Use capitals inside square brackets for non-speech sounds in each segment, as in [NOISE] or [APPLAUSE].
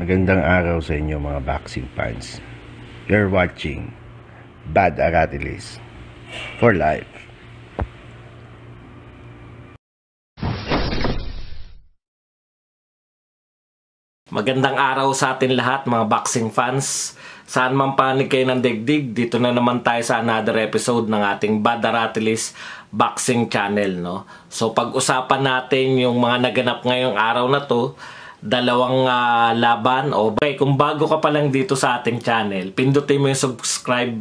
Magandang araw sa inyo mga boxing fans. You're watching Bad Aratilis for life. Magandang araw sa atin lahat mga boxing fans. Saan man panig kayo ng digdig, dito na naman tayo sa another episode ng ating Bad Aratilis Boxing Channel. No? So pag-usapan natin yung mga naganap ngayong araw na to, dalawang uh, laban. O, okay, kung bago ka pa lang dito sa ating channel, pindutin mo yung subscribe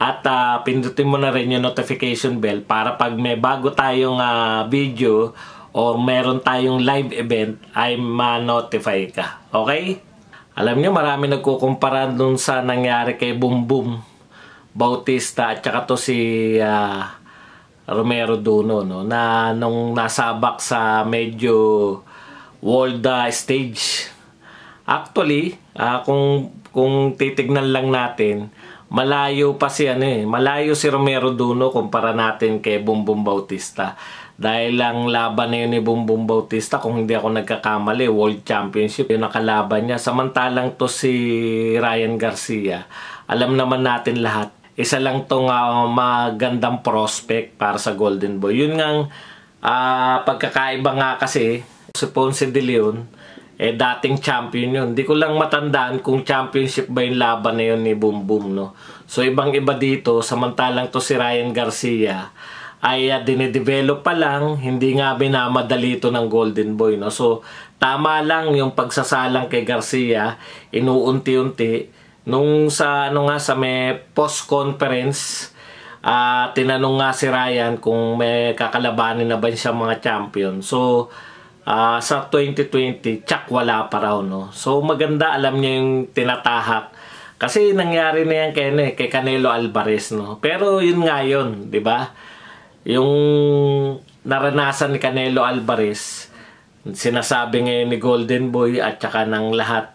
at uh, pindutin mo na rin yung notification bell para pag may bago tayong uh, video o meron tayong live event ay ma-notify ka. Okay? Alam niyo marami nagkukumpara dun sa nangyari kay Boom Boom Bautista at saka to si uh, Romero Duno no, na nung nasabak sa medyo world uh, stage. Actually, uh, kung kung titignan lang natin, malayo pa si ano eh, malayo si Romero Duno kumpara natin kay Bumbong Bautista. Dahil ang laban na yun ni Bumbong Bautista, kung hindi ako nagkakamali, World Championship, yung nakalaban niya. Samantalang to si Ryan Garcia, alam naman natin lahat, isa lang tong uh, magandang prospect para sa Golden Boy. Yun ngang uh, pagkakaiba nga kasi, si Ponce de Leon, eh dating champion yun. Hindi ko lang matandaan kung championship ba yung laban na yun ni Boom Boom, no? So ibang iba dito, samantalang to si Ryan Garcia, ay uh, ah, dinedevelop pa lang, hindi nga binamadali ito ng Golden Boy. No? So, tama lang yung pagsasalang kay Garcia, inuunti-unti. Nung sa, ano nga, sa may post-conference, uh, tinanong nga si Ryan kung may kakalabanin na ba siya mga champion. So, uh, sa 2020, tsak wala pa raw, no? So, maganda alam niya yung tinatahak. Kasi nangyari na yan kay, ano, eh, kay Canelo Alvarez, no? Pero yun nga yun, di ba? Yung naranasan ni Canelo Alvarez, sinasabi ngayon ni Golden Boy at saka ng lahat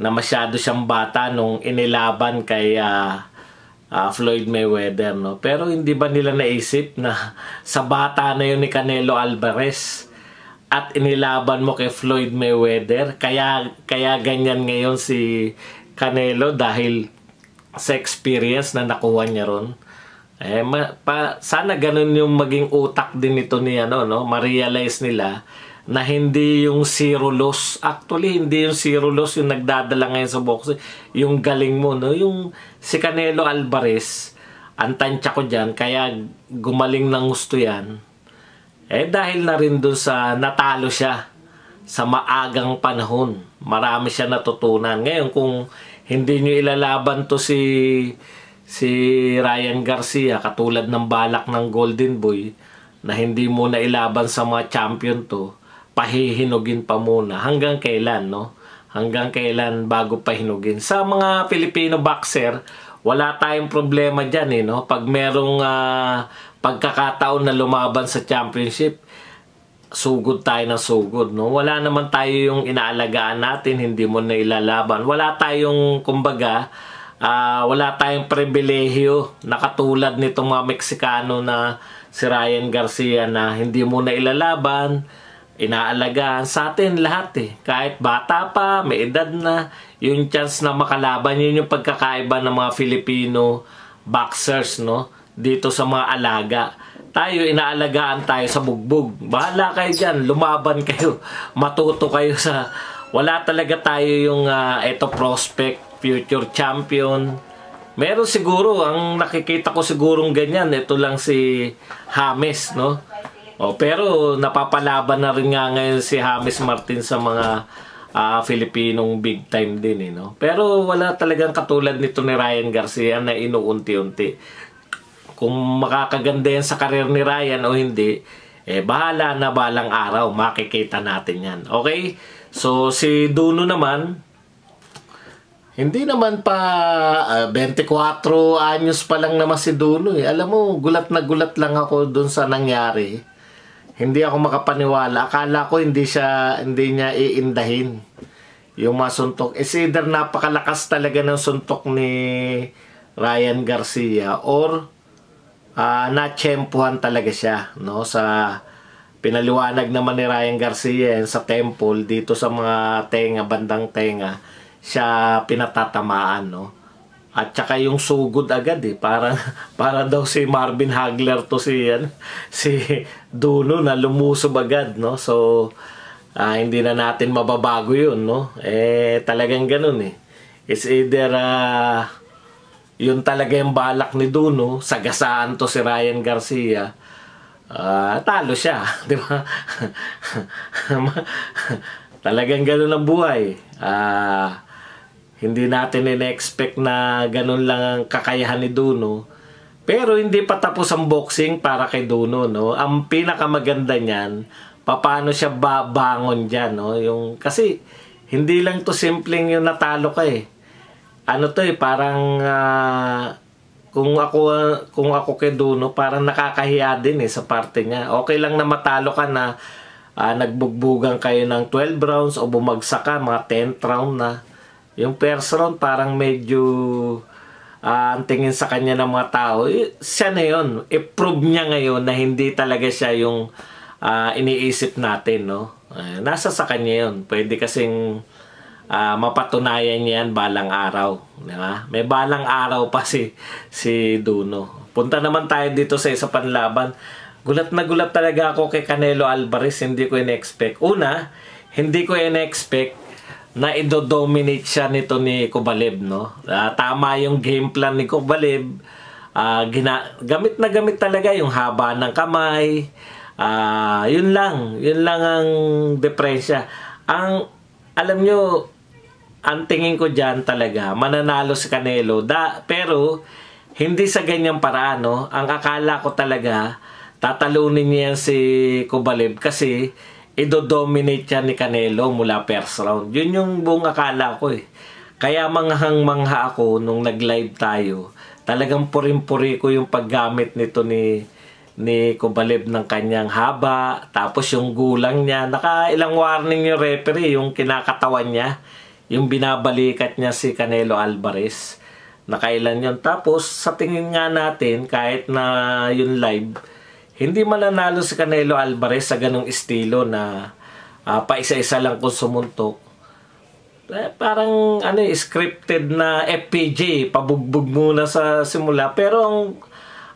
na masyado siyang bata nung inilaban kay uh, uh, Floyd Mayweather, no? Pero hindi ba nila naisip na [LAUGHS] sa bata na yun ni Canelo Alvarez, at inilaban mo kay Floyd Mayweather. Kaya kaya ganyan ngayon si Canelo dahil sa experience na nakuha niya ron. Eh ma, pa, sana ganun yung maging utak din nito ni ano no, ma-realize nila na hindi yung zero loss. Actually, hindi yung zero loss yung nagdadala ngayon sa boxing. Yung galing mo, no? Yung si Canelo Alvarez, ang tansya ko diyan kaya gumaling ng gusto yan eh dahil na rin doon sa natalo siya sa maagang panahon. Marami siya natutunan. Ngayon kung hindi nyo ilalaban to si si Ryan Garcia katulad ng balak ng Golden Boy na hindi mo na ilaban sa mga champion to pahihinugin pa muna hanggang kailan no hanggang kailan bago pahinugin sa mga Filipino boxer wala tayong problema dyan eh, no? Pag merong uh, pagkakataon na lumaban sa championship, sugod tayo ng sugod, no? Wala naman tayo yung inaalagaan natin, hindi mo na ilalaban. Wala tayong, kumbaga, uh, wala tayong pribilehyo na katulad nitong mga Meksikano na si Ryan Garcia na hindi mo na ilalaban, inaalagaan sa atin lahat eh. Kahit bata pa, may edad na, yung chance na makalaban yun yung pagkakaiba ng mga Filipino boxers, no? Dito sa mga alaga. Tayo, inaalagaan tayo sa bugbog. Bahala kayo diyan, lumaban kayo, [LAUGHS] matuto kayo sa... Wala talaga tayo yung uh, eto prospect, future champion, Meron siguro, ang nakikita ko sigurong ganyan, ito lang si Hames, no? Oh, pero napapalaban na rin nga ngayon si James Martin sa mga uh, Filipinong big time din eh, no? Pero wala talagang katulad nito ni Ryan Garcia na inuunti-unti. Kung makakaganda yan sa karir ni Ryan o hindi, eh bahala na balang araw makikita natin yan. Okay? So si Duno naman, hindi naman pa uh, ah, 24 anyos pa lang naman si Duno eh. Alam mo, gulat na gulat lang ako dun sa nangyari hindi ako makapaniwala. Akala ko hindi siya hindi niya iindahin yung mga suntok. It's eh, either napakalakas talaga ng suntok ni Ryan Garcia or uh, ah, natsempuhan talaga siya no sa pinaliwanag naman ni Ryan Garcia sa temple dito sa mga tenga bandang tenga siya pinatatamaan no at saka yung sugod agad eh, para [LAUGHS] para daw si Marvin Hagler to si ano, si Duno na lumusob agad, no? So uh, hindi na natin mababago 'yun, no? Eh talagang ganoon eh. It's either uh, yun talaga yung balak ni Duno, sagasaan to si Ryan Garcia. Uh, talo siya, [LAUGHS] di ba? [LAUGHS] Talagang ganoon ang buhay. Ah uh, hindi natin in-expect na ganun lang ang kakayahan ni Duno. Pero hindi pa tapos ang boxing para kay Duno, no? Ang pinakamaganda niyan, paano siya babangon diyan, no? Yung kasi hindi lang to simpleng yung natalo ka eh. Ano to eh, parang uh, kung ako kung ako kay Duno, parang nakakahiya din eh sa parte niya. Okay lang na matalo ka na uh, nagbugbugan kayo ng 12 rounds o bumagsak ka mga 10 round na. Yung first round parang medyo uh, ang tingin sa kanya ng mga tao, eh, siya na yun. I-prove niya ngayon na hindi talaga siya yung uh, iniisip natin. No? Uh, nasa sa kanya yun. Pwede kasing uh, mapatunayan niya yan balang araw. di ba May balang araw pa si, si Duno. Punta naman tayo dito sa isa panlaban. Gulat na gulat talaga ako kay Canelo Alvarez. Hindi ko inexpect Una, hindi ko inexpect na idodominate siya nito ni Kubalib, no? Uh, tama yung game plan ni Kubalib. Uh, ah, gina- gamit na gamit talaga yung haba ng kamay. Uh, yun lang. Yun lang ang depresya. Ang, alam nyo, ang tingin ko dyan talaga, mananalo si Canelo. Da, pero, hindi sa ganyang paraan, no? Ang akala ko talaga, tatalunin niya si Kubalib kasi idodominate yan ni Canelo mula first round. Yun yung buong akala ko eh. Kaya manghang-mangha ako nung nag-live tayo. Talagang purim-puri ko yung paggamit nito ni ni Kubalib ng kanyang haba. Tapos yung gulang niya. Naka ilang warning yung referee, yung kinakatawan niya. Yung binabalikat niya si Canelo Alvarez. Nakailan yon Tapos sa tingin nga natin, kahit na yung live, hindi mananalo si Canelo Alvarez sa ganong estilo na uh, paisa-isa lang kung sumuntok. Eh, parang ano eh, scripted na FPJ, pabugbog muna sa simula. Pero ang,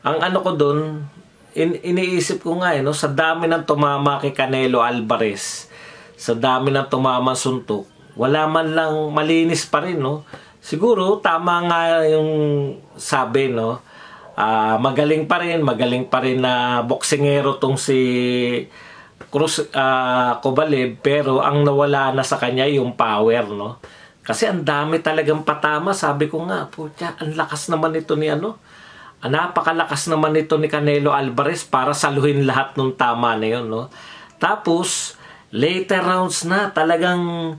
ang ano ko doon, in, iniisip ko nga eh, no, sa dami ng tumama kay Canelo Alvarez, sa dami ng tumama suntok, wala man lang malinis pa rin, no? Siguro tama nga yung sabi, no? uh, magaling pa rin, magaling pa rin na boksingero tong si Cruz uh, ah, Kobalib pero ang nawala na sa kanya yung power no. Kasi ang dami talagang patama, sabi ko nga, putya, ang lakas naman nito ni ano. Napakalakas naman nito ni Canelo Alvarez para saluhin lahat ng tama na yun, no. Tapos, later rounds na talagang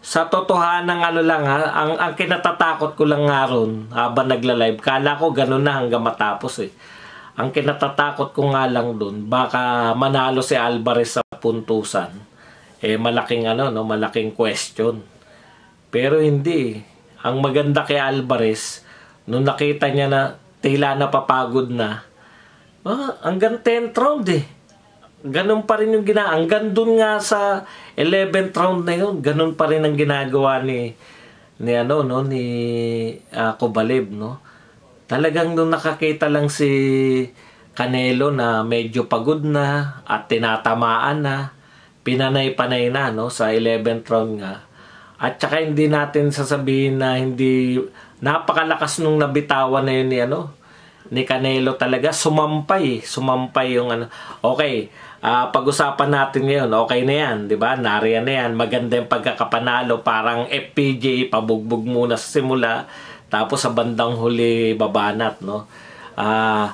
sa totohanan ng ano lang ha, ang, ang kinatatakot ko lang nga ron habang nagla-live, kala ko ganun na hanggang matapos eh. Ang kinatatakot ko nga lang dun, baka manalo si Alvarez sa puntusan. Eh malaking ano, no, malaking question. Pero hindi eh. Ang maganda kay Alvarez, nung nakita niya na tila papagod na, ah, hanggang 10th round eh Ganun pa rin yung gina... Hanggang dun nga sa 11th round na yun, ganun pa rin ang ginagawa ni ni ano no ni uh, ah, Kobalib no. Talagang nung nakakita lang si Canelo na medyo pagod na at tinatamaan na, pinanay-panay na no sa 11th round nga. At saka hindi natin sasabihin na hindi napakalakas nung nabitawan na yun ni ano ni Canelo talaga sumampay, sumampay yung ano. Okay, uh, pag-usapan natin ngayon, okay na yan, di ba? Nariyan na yan, maganda yung pagkakapanalo, parang FPJ, pabugbog muna sa simula, tapos sa bandang huli, babanat, no? Uh,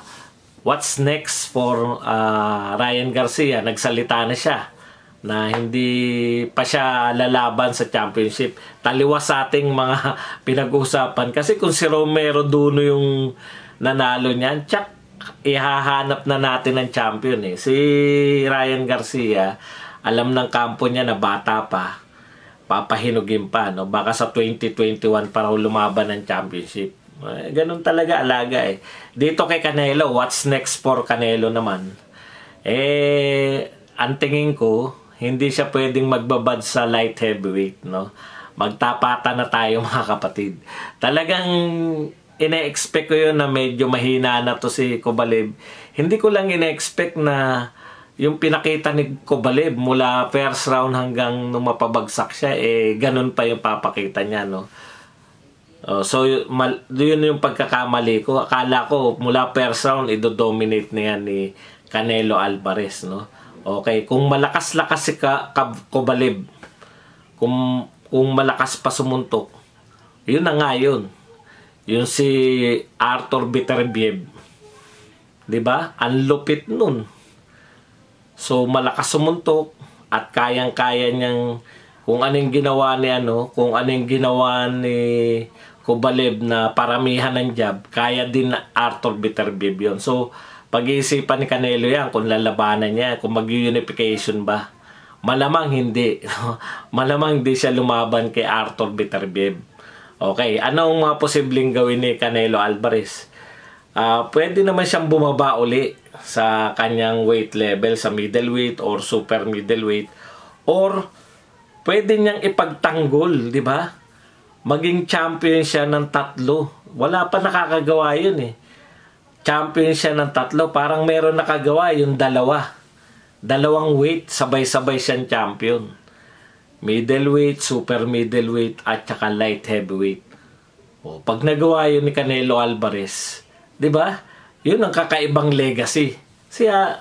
what's next for uh, Ryan Garcia? Nagsalita na siya na hindi pa siya lalaban sa championship. Taliwas sa ating mga [LAUGHS] pinag-usapan. Kasi kung si Romero Duno yung nanalo niyan, tsak ihahanap na natin ng champion eh. Si Ryan Garcia, alam ng kampo niya na bata pa, papahinugin pa. No? Baka sa 2021 para lumaban ng championship. Eh, ganun talaga alaga eh. Dito kay Canelo, what's next for Canelo naman? Eh, ang tingin ko, hindi siya pwedeng magbabad sa light heavyweight, no? Magtapatan na tayo [LAUGHS] mga kapatid. Talagang ina-expect ko yun na medyo mahina na to si Kobalib. Hindi ko lang ina-expect na yung pinakita ni Kobalib mula first round hanggang nung mapabagsak siya, eh, ganun pa yung papakita niya, no? Oh, so, mal, yun yung pagkakamali ko. Akala ko, mula first round, idodominate na yan ni Canelo Alvarez, no? Okay, kung malakas-lakas si Ka, Ka, Kobalib, kung, kung malakas pa sumuntok, yun na nga yun. Yung si Arthur Beterbiev. 'Di ba? Ang lupit nun. So malakas sumuntok at kayang-kaya niyang kung anong ginawa ni ano, kung anong ginawa ni Kubalib na paramihan ng job, kaya din na Arthur Beterbiev yun. So, pag-iisipan ni Canelo yan kung lalabanan niya, kung mag-unification ba. Malamang hindi. [LAUGHS] Malamang hindi siya lumaban kay Arthur Beterbiev. Okay, anong mga posibleng gawin ni Canelo Alvarez? Uh, pwede naman siyang bumaba uli sa kanyang weight level sa middleweight or super middleweight or pwede niyang ipagtanggol, di ba? Maging champion siya ng tatlo. Wala pa nakakagawa yun eh. Champion siya ng tatlo. Parang meron nakagawa yung dalawa. Dalawang weight, sabay-sabay siyang champion middleweight, super middleweight, at saka light heavyweight. O, pag nagawa yun ni Canelo Alvarez, di ba? Yun ang kakaibang legacy. Siya,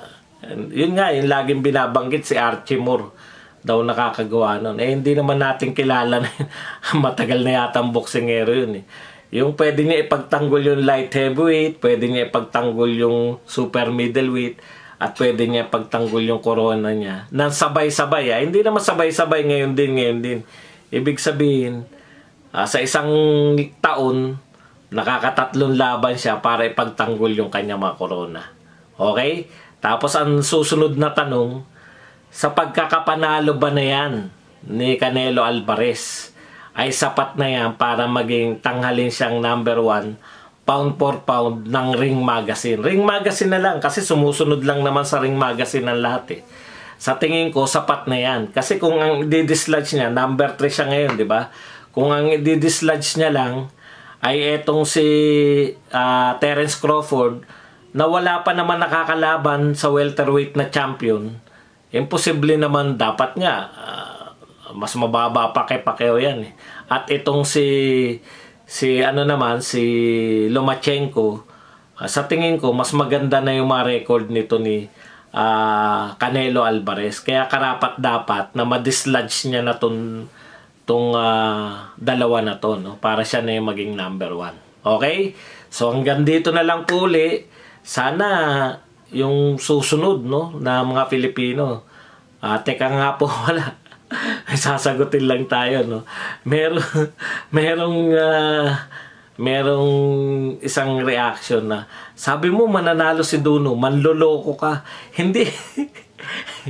yun nga, yung laging binabanggit si Archie Moore daw nakakagawa nun. Eh, hindi naman natin kilala na [LAUGHS] matagal na yata ang boksingero yun eh. Yung pwede niya ipagtanggol yung light heavyweight, pwede niya ipagtanggol yung super middleweight at pwede niya pagtanggol yung corona niya nang sabay-sabay ah. hindi naman sabay-sabay ngayon din ngayon din ibig sabihin ah, sa isang taon nakakatatlong laban siya para ipagtanggol yung kanya mga corona okay tapos ang susunod na tanong sa pagkakapanalo ba na yan ni Canelo Alvarez ay sapat na yan para maging tanghalin siyang number one pound for pound ng Ring Magazine. Ring Magazine na lang kasi sumusunod lang naman sa Ring Magazine ng lahat eh. Sa tingin ko, sapat na yan. Kasi kung ang didislodge niya, number 3 siya ngayon, di ba? Kung ang didislodge niya lang ay etong si uh, Terence Crawford na wala pa naman nakakalaban sa welterweight na champion, imposible naman dapat nga. Uh, mas mababa pa kay Pacquiao yan eh. At itong si si ano naman si Lomachenko uh, sa tingin ko mas maganda na yung mga record nito ni uh, Canelo Alvarez kaya karapat dapat na ma-dislodge niya na tong tong uh, dalawa na to no para siya na yung maging number one okay so hanggang dito na lang puli sana yung susunod no na mga Pilipino uh, teka nga po [LAUGHS] wala [LAUGHS] sasagutin lang tayo no [LAUGHS] merong merong uh, ah, merong isang reaction na sabi mo mananalo si Duno manloloko ka hindi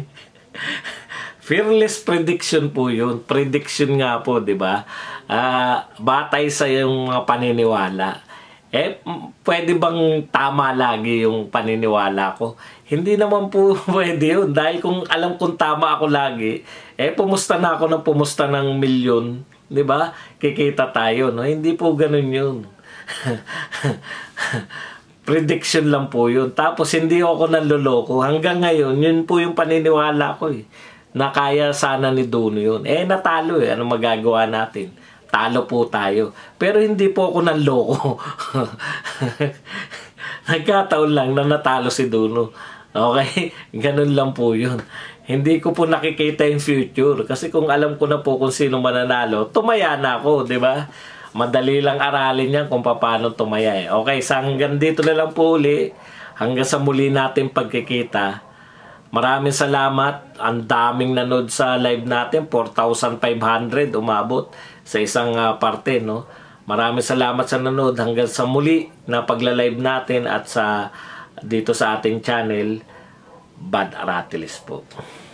[LAUGHS] fearless prediction po yun prediction nga po di ba uh, batay sa yung mga paniniwala eh, pwede bang tama lagi yung paniniwala ko? Hindi naman po [LAUGHS] pwede yun. Dahil kung alam kong tama ako lagi, eh, pumusta na ako ng pumusta ng milyon. ba? Diba? Kikita tayo. No? Hindi po ganun yun. [LAUGHS] Prediction lang po yun. Tapos, hindi ako nanloloko. Hanggang ngayon, yun po yung paniniwala ko eh. Na kaya sana ni Duno yun. Eh, natalo eh. Ano magagawa natin? talo po tayo. Pero hindi po ako ng loko. [LAUGHS] Nagkataon lang na natalo si Duno. Okay? [LAUGHS] Ganun lang po yun. Hindi ko po nakikita yung future kasi kung alam ko na po kung sino mananalo, tumaya na ako, di ba? Madali lang aralin yan kung paano tumaya eh. Okay, so hanggang dito na lang po uli. Hanggang sa muli natin pagkikita. Maraming salamat. Ang daming nanood sa live natin. 4,500 umabot sa isang uh, parte no. Maraming salamat sa nanood hanggang sa muli na pagla-live natin at sa dito sa ating channel Bad Aratilis po.